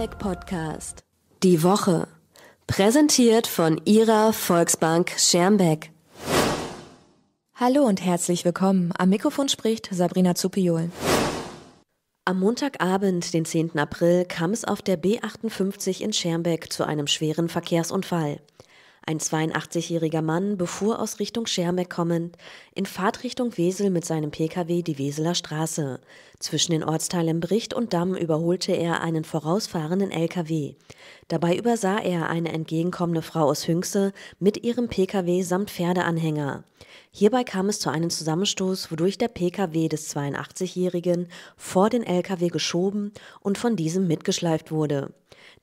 Habeck Podcast. Die Woche. Präsentiert von Ihrer Volksbank Schermbeck. Hallo und herzlich willkommen. Am Mikrofon spricht Sabrina Zupiol. Am Montagabend, den 10. April, kam es auf der B58 in Schermbeck zu einem schweren Verkehrsunfall. Ein 82-jähriger Mann befuhr aus Richtung Schermeck kommend in Fahrtrichtung Wesel mit seinem Pkw die Weseler Straße. Zwischen den Ortsteilen Bricht und Damm überholte er einen vorausfahrenden Lkw. Dabei übersah er eine entgegenkommende Frau aus Hünxe mit ihrem Pkw samt Pferdeanhänger. Hierbei kam es zu einem Zusammenstoß, wodurch der Pkw des 82-Jährigen vor den Lkw geschoben und von diesem mitgeschleift wurde.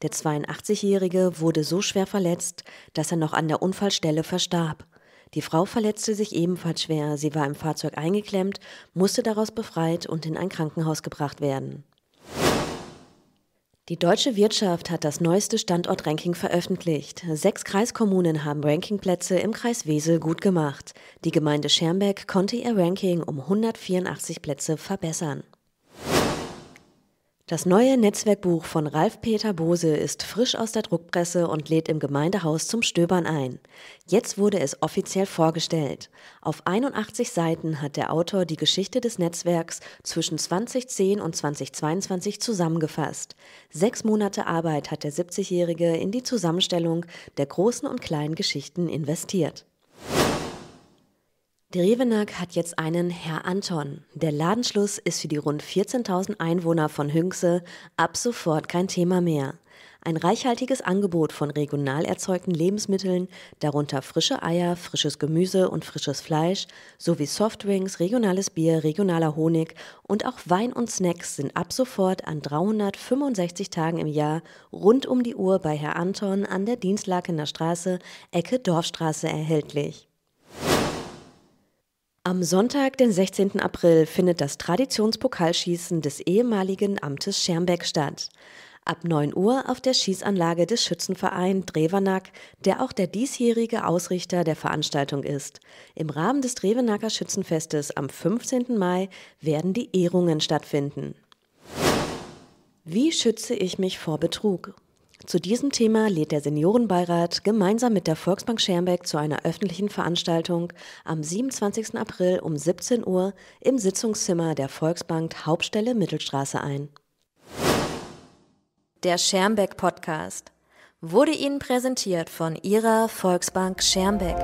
Der 82-Jährige wurde so schwer verletzt, dass er noch an der Unfallstelle verstarb. Die Frau verletzte sich ebenfalls schwer, sie war im Fahrzeug eingeklemmt, musste daraus befreit und in ein Krankenhaus gebracht werden. Die deutsche Wirtschaft hat das neueste Standortranking veröffentlicht. Sechs Kreiskommunen haben Rankingplätze im Kreis Wesel gut gemacht. Die Gemeinde Schermbeck konnte ihr Ranking um 184 Plätze verbessern. Das neue Netzwerkbuch von Ralf-Peter Bose ist frisch aus der Druckpresse und lädt im Gemeindehaus zum Stöbern ein. Jetzt wurde es offiziell vorgestellt. Auf 81 Seiten hat der Autor die Geschichte des Netzwerks zwischen 2010 und 2022 zusammengefasst. Sechs Monate Arbeit hat der 70-Jährige in die Zusammenstellung der großen und kleinen Geschichten investiert. Der hat jetzt einen Herr Anton. Der Ladenschluss ist für die rund 14.000 Einwohner von Hünxe ab sofort kein Thema mehr. Ein reichhaltiges Angebot von regional erzeugten Lebensmitteln, darunter frische Eier, frisches Gemüse und frisches Fleisch, sowie Softdrinks, regionales Bier, regionaler Honig und auch Wein und Snacks sind ab sofort an 365 Tagen im Jahr rund um die Uhr bei Herr Anton an der Dienstlakener Straße, Ecke Dorfstraße erhältlich. Am Sonntag, den 16. April, findet das Traditionspokalschießen des ehemaligen Amtes Schermbeck statt. Ab 9 Uhr auf der Schießanlage des Schützenvereins Drevenack, der auch der diesjährige Ausrichter der Veranstaltung ist. Im Rahmen des Drevenacker Schützenfestes am 15. Mai werden die Ehrungen stattfinden. Wie schütze ich mich vor Betrug? Zu diesem Thema lädt der Seniorenbeirat gemeinsam mit der Volksbank Schermbeck zu einer öffentlichen Veranstaltung am 27. April um 17 Uhr im Sitzungszimmer der Volksbank Hauptstelle Mittelstraße ein. Der Schermbeck Podcast wurde Ihnen präsentiert von Ihrer Volksbank Schermbeck.